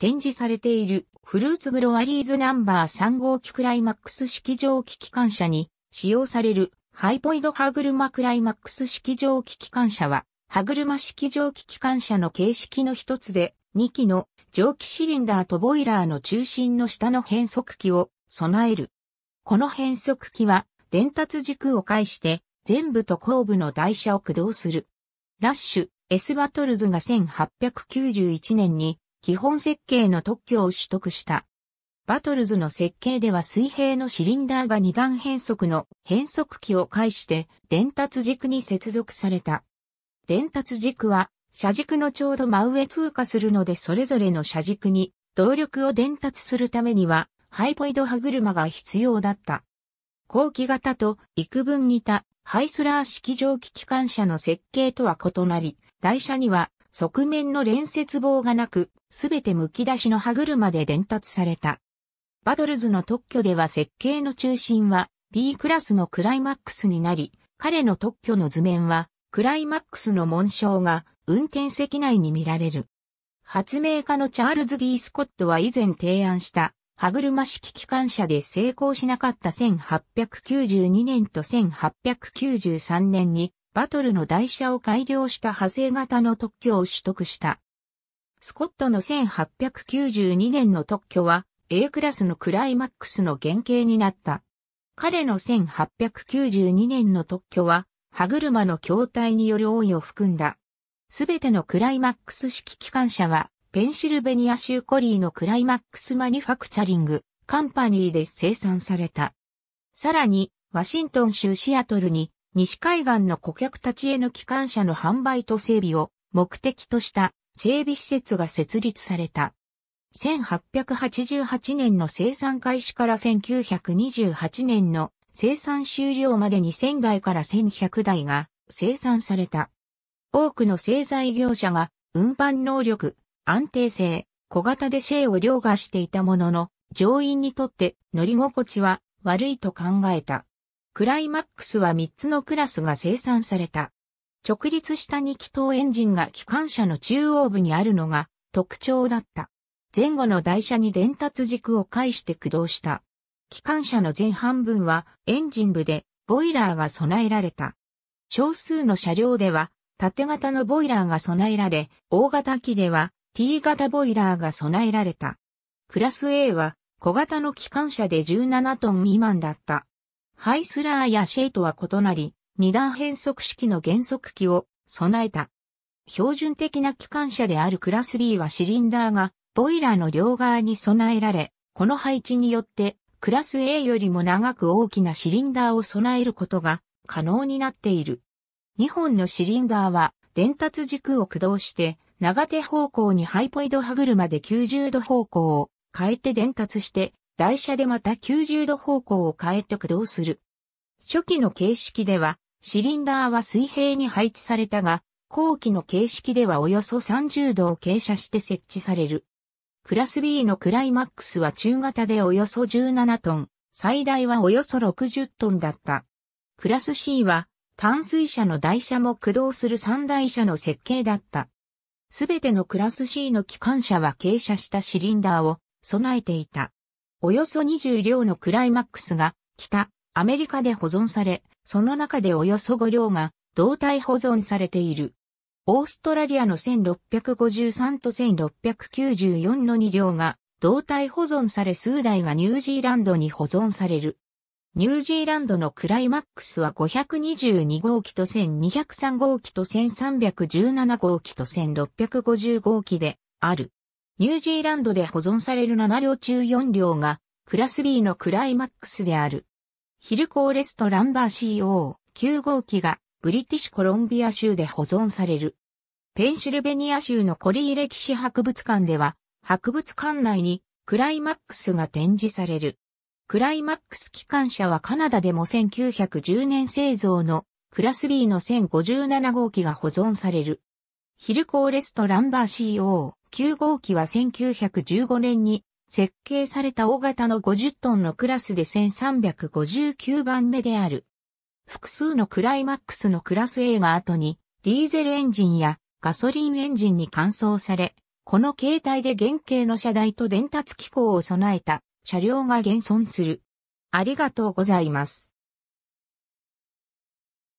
展示されているフルーツグロアリーズナンバー3号機クライマックス式蒸気機関車に使用されるハイポイド歯車クライマックス式蒸気機関車は歯車式蒸気機関車の形式の一つで2機の蒸気シリンダーとボイラーの中心の下の変速機を備える。この変速機は伝達軸を介して全部と後部の台車を駆動する。ラッシュ、エスバトルズが1891年に基本設計の特許を取得した。バトルズの設計では水平のシリンダーが二段変速の変速機を介して伝達軸に接続された。伝達軸は車軸のちょうど真上通過するのでそれぞれの車軸に動力を伝達するためにはハイポイド歯車が必要だった。後期型と幾分似たハイスラー式蒸気機関車の設計とは異なり、台車には側面の連接棒がなく、すべて剥き出しの歯車で伝達された。バトルズの特許では設計の中心は B クラスのクライマックスになり、彼の特許の図面はクライマックスの紋章が運転席内に見られる。発明家のチャールズ・ D・ スコットは以前提案した歯車式機関車で成功しなかった1892年と1893年にバトルの台車を改良した派生型の特許を取得した。スコットの1892年の特許は A クラスのクライマックスの原型になった。彼の1892年の特許は歯車の筐体による多いを含んだ。すべてのクライマックス式機関車はペンシルベニア州コリーのクライマックスマニファクチャリングカンパニーで生産された。さらにワシントン州シアトルに西海岸の顧客たちへの機関車の販売と整備を目的とした整備施設が設立された。1888年の生産開始から1928年の生産終了までに1000台から1100台が生産された。多くの製材業者が運搬能力、安定性、小型でシェを凌駕していたものの、乗員にとって乗り心地は悪いと考えた。クライマックスは3つのクラスが生産された。直立した2気筒エンジンが機関車の中央部にあるのが特徴だった。前後の台車に伝達軸を介して駆動した。機関車の前半分はエンジン部でボイラーが備えられた。少数の車両では縦型のボイラーが備えられ、大型機では T 型ボイラーが備えられた。クラス A は小型の機関車で17トン未満だった。ハイスラーやシェイとは異なり、二段変速式の減速機を備えた。標準的な機関車であるクラス B はシリンダーがボイラーの両側に備えられ、この配置によってクラス A よりも長く大きなシリンダーを備えることが可能になっている。2本のシリンダーは伝達軸を駆動して長手方向にハイポイド歯車で90度方向を変えて伝達して台車でまた90度方向を変えて駆動する。初期の形式では、シリンダーは水平に配置されたが、後期の形式ではおよそ30度を傾斜して設置される。クラス B のクライマックスは中型でおよそ17トン、最大はおよそ60トンだった。クラス C は、淡水車の台車も駆動する三台車の設計だった。すべてのクラス C の機関車は傾斜したシリンダーを備えていた。およそ20両のクライマックスが北アメリカで保存され、その中でおよそ5両が胴体保存されている。オーストラリアの1653と1694の2両が胴体保存され数台がニュージーランドに保存される。ニュージーランドのクライマックスは522号機と1203号機と1317号機と1650号機である。ニュージーランドで保存される7両中4両が、クラス B のクライマックスである。ヒルコーレストランバー CO9 号機が、ブリティッシュコロンビア州で保存される。ペンシルベニア州のコリー歴史博物館では、博物館内にクライマックスが展示される。クライマックス機関車はカナダでも1910年製造のクラス B の1057号機が保存される。ヒルコーレストランバー CO9 号機は1915年に設計された大型の50トンのクラスで1359番目である。複数のクライマックスのクラス A が後にディーゼルエンジンやガソリンエンジンに換装され、この形態で原型の車台と伝達機構を備えた車両が現存する。ありがとうございます。